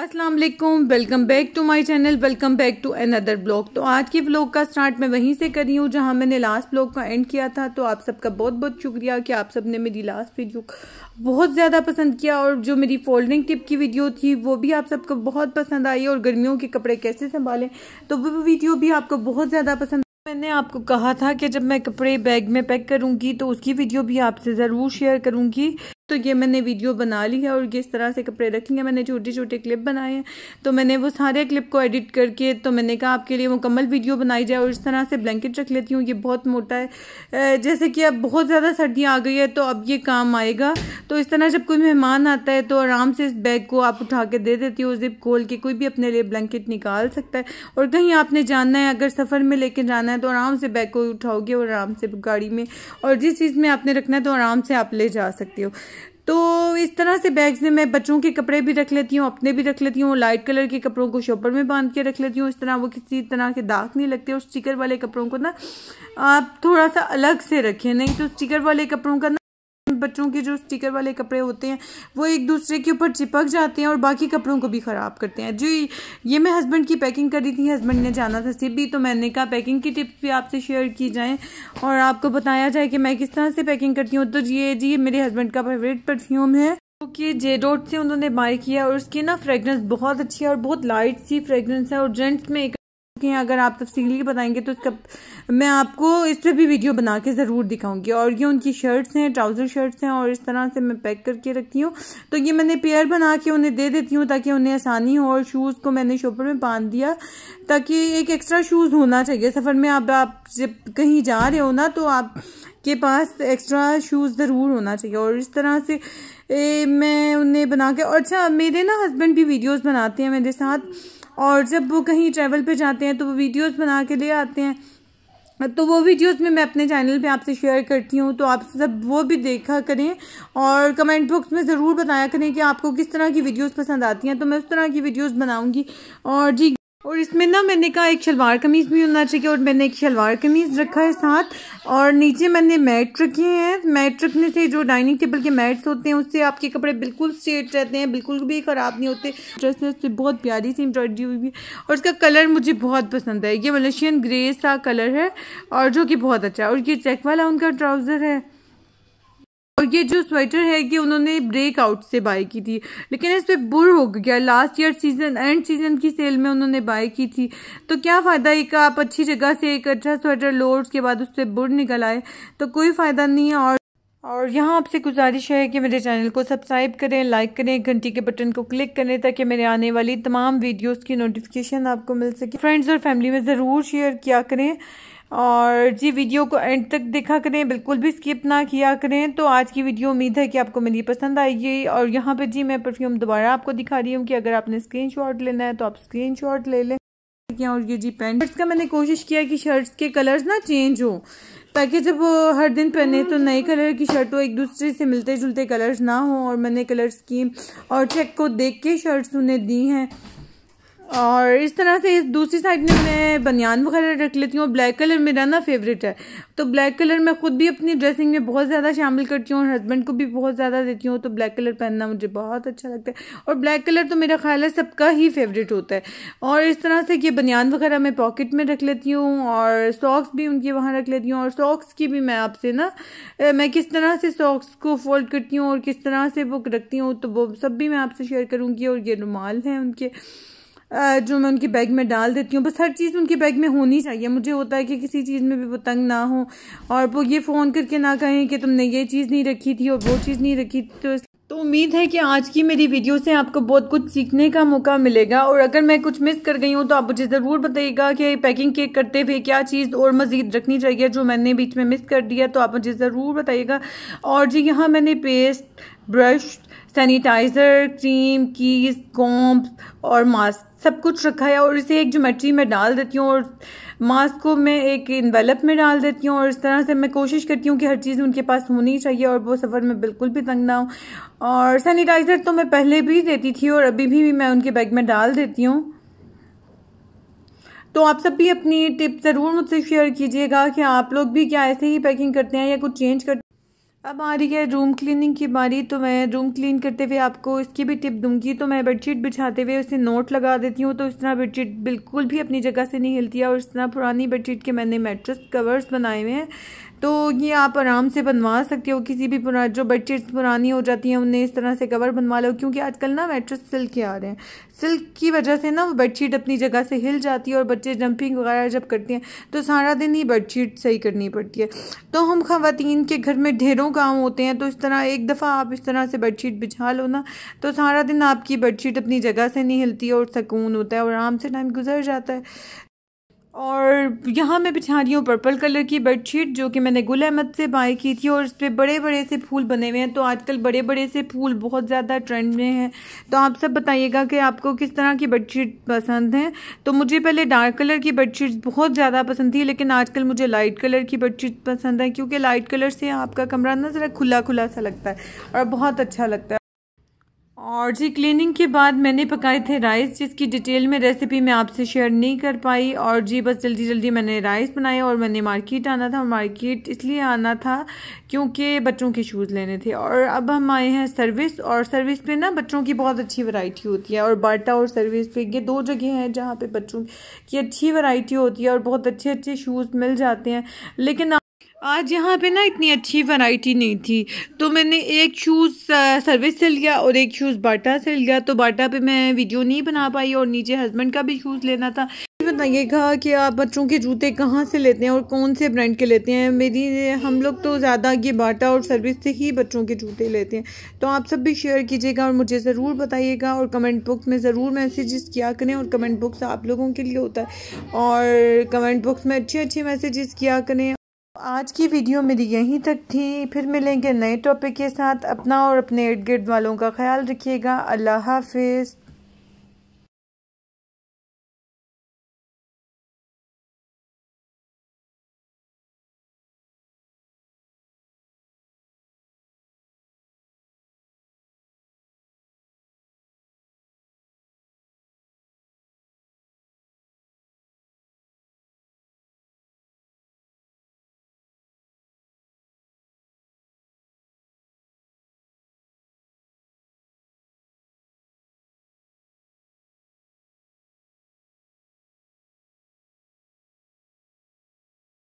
Aslam welcome back to my channel welcome back to another blog तो आज के blog का स्टार्ट मैं वहीं से कर रही हूँ जहाँ मैंने लास्ट ब्लॉग का एंड किया था तो आप सबका बहुत बहुत शुक्रिया कि आप सब ने मेरी लास्ट वीडियो बहुत ज़्यादा पसंद किया और जो मेरी फोल्डिंग टिप की वीडियो थी वो भी आप सबको बहुत पसंद आई और गर्मियों के कपड़े कैसे संभालें तो वो वीडियो भी आपको बहुत ज़्यादा पसंद मैंने आपको कहा था कि जब मैं कपड़े बैग में पैक करूंगी तो उसकी वीडियो भी आपसे ज़रूर शेयर करूंगी तो ये मैंने वीडियो बना ली है और ये इस तरह से कपड़े रखेंगे मैंने छोटे छोटे क्लिप बनाए हैं तो मैंने वो सारे क्लिप को एडिट करके तो मैंने कहा आपके लिए मुकम्मल वीडियो बनाई जाए और इस तरह से ब्लैंकेट रख लेती हूँ ये बहुत मोटा है जैसे कि अब बहुत ज़्यादा सर्दियाँ आ गई है तो अब ये काम आएगा तो इस तरह जब कोई मेहमान आता है तो आराम से इस बैग को आप उठा के दे देती हो जिप खोल के कोई भी अपने लिए ब्लैंकेट निकाल सकता है और कहीं आपने जाना है अगर सफ़र में लेके जाना है तो आराम से बैग को उठाओगे और आराम से गाड़ी में और जिस चीज़ में आपने रखना है तो आराम से आप ले जा सकते हो तो इस तरह से बैग्स में मैं बच्चों के कपड़े भी रख लेती हूँ अपने भी रख लेती हूँ लाइट कलर के कपड़ों को शॉपर में बांध के रख लेती हूँ इस तरह वो किसी तरह के दाग नहीं लगते और स्टिकर वाले कपड़ों को ना आप थोड़ा सा अलग से रखें नहीं तो स्टिकर वाले कपड़ों का ना बच्चों के जो स्टिकर वाले कपड़े होते हैं वो एक दूसरे के ऊपर चिपक जाते हैं और बाकी कपड़ों को भी ख़राब करते हैं जी ये मैं हस्बैंड की पैकिंग कर रही थी हस्बैंड ने जाना था सिबी तो मैंने कहा पैकिंग की टिप्स भी आपसे शेयर की जाएँ और आपको बताया जाए कि मैं किस तरह से पैकिंग करती हूँ तो ये जी मेरे हस्बैंड का फेवरेट परफ्यूम है क्योंकि जे डॉट से उन्होंने बाय किया और उसकी ना फ्रेगरेंस बहुत अच्छी है और बहुत लाइट सी फ्रेगरेंस है और जेंट्स में एक कि अगर आप तफसीली बताएंगे तो इसका मैं आपको इस पर भी वीडियो बना के ज़रूर दिखाऊंगी और ये उनकी शर्ट्स हैं ट्राउज़र शर्ट्स हैं और इस तरह से मैं पैक करके रखती हूँ तो ये मैंने पेयर बना के उन्हें दे देती हूँ ताकि उन्हें आसानी हो और शूज़ को मैंने शोपर में बांध दिया ताकि एक एक्स्ट्रा शूज़ होना चाहिए सफ़र में अब आप जब कहीं जा रहे हो ना तो आप के पास एक्स्ट्रा शूज़ ज़रूर होना चाहिए और इस तरह से ए, मैं उन्हें बना के अच्छा मेरे ना हस्बैंड भी वीडियोस बनाते हैं मेरे साथ और जब वो कहीं ट्रैवल पे जाते हैं तो वो वीडियोस बना के ले आते हैं तो वो वीडियोस में मैं अपने चैनल पे आपसे शेयर करती हूँ तो आप सब वो भी देखा करें और कमेंट बॉक्स में ज़रूर बताया करें कि आपको किस तरह की वीडियोस पसंद आती हैं तो मैं उस तरह की वीडियोस बनाऊँगी और जी और इसमें ना मैंने कहा एक शलवार कमीज़ भी होना चाहिए और मैंने एक शलवार कमीज़ रखा है साथ और नीचे मैंने मैट रखे हैं मैट रखने से जो डाइनिंग टेबल के मैट्स होते हैं उससे आपके कपड़े बिल्कुल स्ट्रेट रहते हैं बिल्कुल भी ख़राब नहीं होते ड्रेस ड्रेस उससे बहुत प्यारी सी एम्ब्रॉयडरी हुई है और इसका कलर मुझे बहुत पसंद है ये मलेशियन ग्रे सा कलर है और जो कि बहुत अच्छा है और ये चेक वाला उनका ट्राउज़र है और ये जो स्वेटर है ये उन्होंने ब्रेकआउट से बाई की थी लेकिन इस पर बुर हो गया last year season end season की सेल में उन्होंने बाई की थी तो क्या फ़ायदा एक आप अच्छी जगह से एक अच्छा स्वेटर लो उसके बाद उससे बुर निकल आए तो कोई फ़ायदा नहीं है और और यहाँ आपसे गुजारिश है कि मेरे चैनल को सब्सक्राइब करें लाइक करें घंटी के बटन को क्लिक करें ताकि मेरे आने वाली तमाम वीडियोस की नोटिफिकेशन आपको मिल सके फ्रेंड्स और फैमिली में ज़रूर शेयर किया करें और जी वीडियो को एंड तक देखा करें बिल्कुल भी स्किप ना किया करें तो आज की वीडियो उम्मीद है कि आपको मेरी पसंद आएगी और यहाँ पे जी मैं परफ्यूम दोबारा आपको दिखा रही हूँ कि अगर आपने स्क्रीनशॉट लेना है तो आप स्क्रीनशॉट ले लें और ये जी शर्ट्स का मैंने कोशिश किया कि शर्ट्स के कलर्स ना चेंज हो ताकि जब हर दिन पहने तो नए कलर की शर्ट हो एक दूसरे से मिलते जुलते कलर्स ना हो और मैंने कलर्स की और चेक को देख के शर्ट्स उन्हें दी हैं और इस तरह से इस दूसरी साइड में मैं बनियान वगैरह रख लेती हूँ ब्लैक कलर मेरा ना फेवरेट है तो ब्लैक कलर मैं ख़ुद भी अपनी ड्रेसिंग में बहुत ज़्यादा शामिल करती हूँ और हस्बैंड को भी बहुत ज़्यादा देती हूँ तो ब्लैक कलर पहनना मुझे बहुत अच्छा लगता है और ब्लैक कलर तो मेरा ख्याल है सबका ही फेवरेट होता है और इस तरह से ये बनियान वगैरह मैं पॉकेट में रख लेती हूँ और सॉक्स भी उनके वहाँ रख लेती हूँ और सॉक्स की भी मैं आपसे ना मैं किस तरह से सॉक्स को फोल्ड करती हूँ और किस तरह से वो रखती हूँ तो वो सब भी मैं आपसे शेयर करूँगी और ये रुमाल हैं उनके जो मैं उनके बैग में डाल देती हूँ बस हर चीज़ उनके बैग में होनी चाहिए मुझे होता है कि किसी चीज़ में भी वो तंग ना हो और वो ये फ़ोन करके ना कहें कि तुमने ये चीज़ नहीं रखी थी और वो चीज़ नहीं रखी थी तो तो उम्मीद है कि आज की मेरी वीडियो से आपको बहुत कुछ सीखने का मौका मिलेगा और अगर मैं कुछ मिस कर गई हूँ तो आप मुझे ज़रूर बताइएगा कि पैकिंग केक करते हुए क्या चीज़ और मज़ीद रखनी चाहिए जो मैंने बीच में मिस कर दिया तो आप मुझे ज़रूर बताइएगा और जी यहाँ मैंने पेस्ट ब्रश सैनिटाइज़र क्रीम कीस कॉम्प और मास्क सब कुछ रखा है और इसे एक ज्योमेट्री में डाल देती हूँ और मास्क को मैं एक इन्वेलप में डाल देती हूँ और इस तरह से मैं कोशिश करती हूँ कि हर चीज़ उनके पास होनी चाहिए और वो सफ़र में बिल्कुल भी तंग ना हो और सैनिटाइज़र तो मैं पहले भी देती थी और अभी भी मैं उनके बैग में डाल देती हूँ तो आप सब भी अपनी टिप ज़रूर मुझसे शेयर कीजिएगा कि आप लोग भी क्या ऐसे ही पैकिंग करते हैं या कुछ चेंज करते हैं अब आ रही है रूम क्लीनिंग की बारी तो मैं रूम क्लीन करते हुए आपको इसकी भी टिप दूंगी तो मैं बेडशीट बिछाते हुए उसे नोट लगा देती हूँ तो इस तरह बेडशीट बिल्कुल भी अपनी जगह से नहीं हिलती है और इस तरह पुरानी बेडशीट के मैंने मेट्रस कवर्स बनाए हुए हैं तो ये आप आराम से बनवा सकते हो किसी भी पुरा जो बेडशीट्स पुरानी हो जाती हैं उन्हें इस तरह से कवर बनवा लो क्योंकि आजकल ना मेट्रो सिल्क के आ रहे हैं सिल्क की वजह से ना वो बेडशीट अपनी जगह से हिल जाती है और बच्चे जंपिंग वगैरह जब करते हैं तो सारा दिन ही बेडशीट सही करनी पड़ती है तो हम खातन के घर में ढेरों काम होते हैं तो इस तरह एक दफ़ा आप इस तरह से बेडशीट बिछा लो ना तो सारा दिन आपकी बेडशीट अपनी जगह से नहीं हिलती और सुकून होता है और आराम से टाइम गुजर जाता है और यहाँ मैं बिछा रही हूँ पर्पल कलर की बेडशीट जो कि मैंने गुल अहमद से बाई की थी और इस पर बड़े बड़े से फूल बने हुए हैं तो आजकल बड़े बड़े से फूल बहुत ज़्यादा ट्रेंड में हैं तो आप सब बताइएगा कि आपको किस तरह की बेडशीट पसंद है तो मुझे पहले डार्क कलर की बेडशीट बहुत ज़्यादा पसंद थी लेकिन आजकल मुझे लाइट कलर की बेडशीट पसंद है क्योंकि लाइट कलर से आपका कमरा ना ज़रा खुला खुला सा लगता है और बहुत अच्छा लगता है और जी क्लीनिंग के बाद मैंने पकाए थे राइस जिसकी डिटेल में रेसिपी मैं आपसे शेयर नहीं कर पाई और जी बस जल्दी जल्दी मैंने राइस बनाए और मैंने मार्केट आना था मार्केट इसलिए आना था क्योंकि बच्चों के शूज़ लेने थे और अब हम आए हैं सर्विस और सर्विस पे ना बच्चों की बहुत अच्छी वैरायटी होती है और बाटा और सर्विस पे ये दो जगह हैं जहाँ पर बच्चों की अच्छी वैरायटी होती है और बहुत अच्छे अच्छे शूज़ मिल जाते हैं लेकिन आज यहाँ पे ना इतनी अच्छी वैरायटी नहीं थी तो मैंने एक शूज़ सर्विस से लिया और एक शूज़ बाटा से लिया तो बाटा पे मैं वीडियो नहीं बना पाई और नीचे हस्बैंड का भी शूज़ लेना था बताइएगा कि आप बच्चों के जूते कहाँ से लेते हैं और कौन से ब्रांड के लेते हैं मेरी हम लोग तो ज़्यादा ये बाटा और सर्विस से ही बच्चों के जूते लेते हैं तो आप सब भी शेयर कीजिएगा और मुझे ज़रूर बताइएगा और कमेंट बॉक्स में ज़रूर मैसेजेस किया करें और कमेंट बॉक्स आप लोगों के लिए होता है और कमेंट बॉक्स में अच्छे अच्छे मैसेजेस किया करें आज की वीडियो मेरी यहीं तक थी फिर मिलेंगे नए टॉपिक के साथ अपना और अपने इर्द गिर्द वालों का ख्याल रखिएगा अल्लाह हाफिज़